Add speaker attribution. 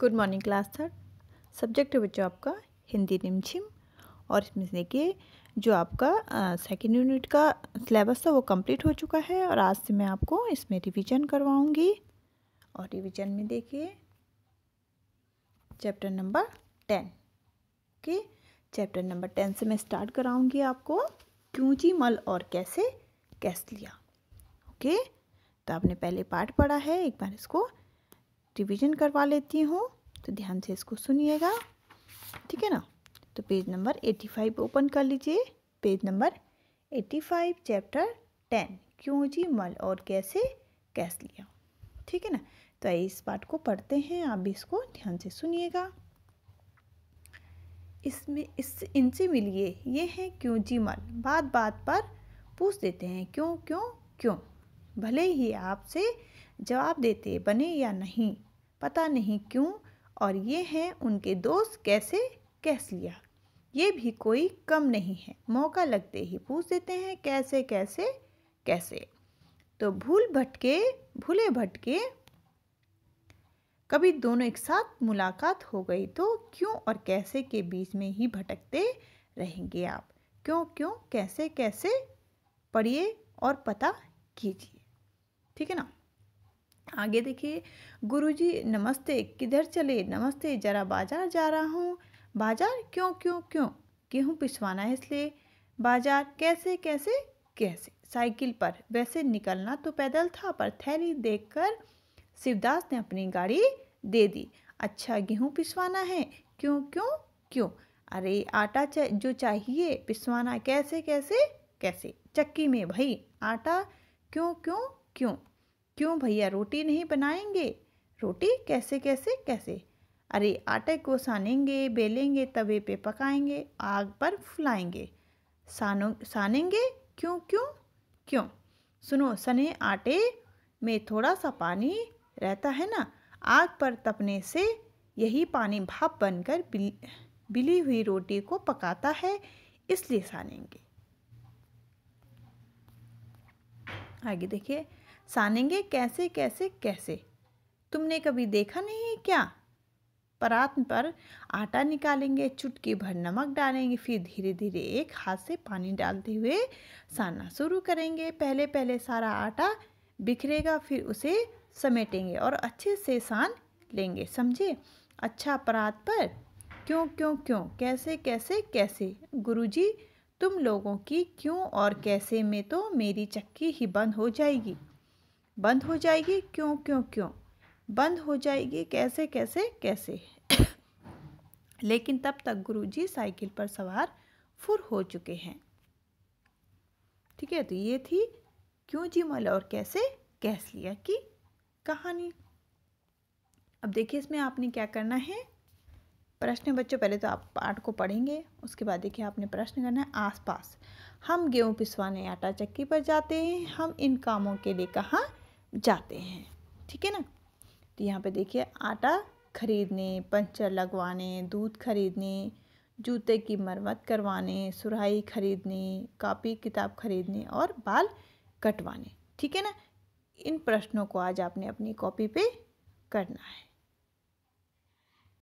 Speaker 1: good morning class sir subject है बच्चों आपका हिंदी निमछिम और इसमें से देखिए जो आपका सेकेंड यूनिट का सिलेबस था वो कंप्लीट हो चुका है और आज से मैं आपको इसमें रिवीजन करवाऊंगी और रिवीजन में देखिए chapter number ten okay chapter number ten से मैं स्टार्ट कराऊंगी आपको क्यों जी मल और कैसे कैस लिया ओके तो आपने पहले पार्ट पढ़ा है एक बार इसको रिवीजन करवा लेती हूँ तो ध्यान से इसको सुनिएगा ठीक है ना तो page number eighty five open कर लीजिए page number eighty five chapter ten क्यों जी मल और कैसे कैस लिया ठीक है ना तो आइए इस पार्ट को पढ़ते हैं आप भी इसको ध्यान से सुनिएगा इसमें इस इनसे मिलिए ये हैं क्यों जी मल बात बात पर पूछ देते हैं क्यों क्यों क्यों भले ही आपसे जवाब देते बने या नहीं पता नहीं क्यों और ये हैं उनके दोस्त कैसे कैस लिया ये भी कोई कम नहीं है मौका लगते ही पूछ देते हैं कैसे कैसे कैसे तो भूल भटके भूले भटके कभी दोनों एक साथ मुलाकात हो गई तो क्यों और कैसे के बीच में ही भटकते रहेंगे आप क्यों क्यों कैसे कैसे पढ़िए और पता कीजिए ठीक है ना आगे देखिए गुरुजी नमस्ते किधर चले नमस्ते जरा बाजार जा रहा हूँ बाजार क्यों क्यों क्यों गेहूँ पिसवाना है इसलिए बाजार कैसे कैसे कैसे साइकिल पर वैसे निकलना तो पैदल था पर थैली देखकर शिवदास ने अपनी गाड़ी दे दी अच्छा गेहूँ पिसवाना है क्यों क्यों क्यों अरे आटा चा, जो चाहिए पिसवाना कैसे कैसे कैसे चक्की में भाई आटा क्यों क्यों क्यों क्यों भैया रोटी नहीं बनाएंगे रोटी कैसे कैसे कैसे अरे आटे को सानेंगे बेलेंगे तवे पे पकाएंगे आग पर फुलाएंगे सानो सानेंगे क्यों क्यों क्यों सुनो सने आटे में थोड़ा सा पानी रहता है ना आग पर तपने से यही पानी भाप बनकर बिल, बिली हुई रोटी को पकाता है इसलिए सानेंगे आगे देखिए सानेंगे कैसे कैसे कैसे तुमने कभी देखा नहीं है क्या परात पर आटा निकालेंगे चुटकी भर नमक डालेंगे फिर धीरे धीरे एक हाथ से पानी डालते हुए सानना शुरू करेंगे पहले पहले सारा आटा बिखरेगा फिर उसे समेटेंगे और अच्छे से सान लेंगे समझे अच्छा परात पर क्यों क्यों क्यों कैसे कैसे कैसे गुरुजी तुम लोगों की क्यों और कैसे में तो मेरी चक्की ही बंद हो जाएगी बंद हो जाएगी क्यों क्यों क्यों बंद हो जाएगी कैसे कैसे कैसे लेकिन तब तक गुरुजी साइकिल पर सवार फुर हो चुके हैं ठीक है तो ये थी क्यों जी मल और कैसे कैस लिया की कहानी अब देखिए इसमें आपने क्या करना है प्रश्न बच्चों पहले तो आप पाठ को पढ़ेंगे उसके बाद देखिए आपने प्रश्न करना है आसपास हम गेहूँ पिसवाने आटा चक्की पर जाते हैं हम इन कामों के लिए कहाँ जाते हैं ठीक है ना तो यहाँ पे देखिए आटा खरीदने पंचर लगवाने दूध खरीदने जूते की मरम्मत करवाने सुराही खरीदने कापी किताब खरीदने और बाल कटवाने ठीक है ना इन प्रश्नों को आज आपने अपनी कॉपी पे करना है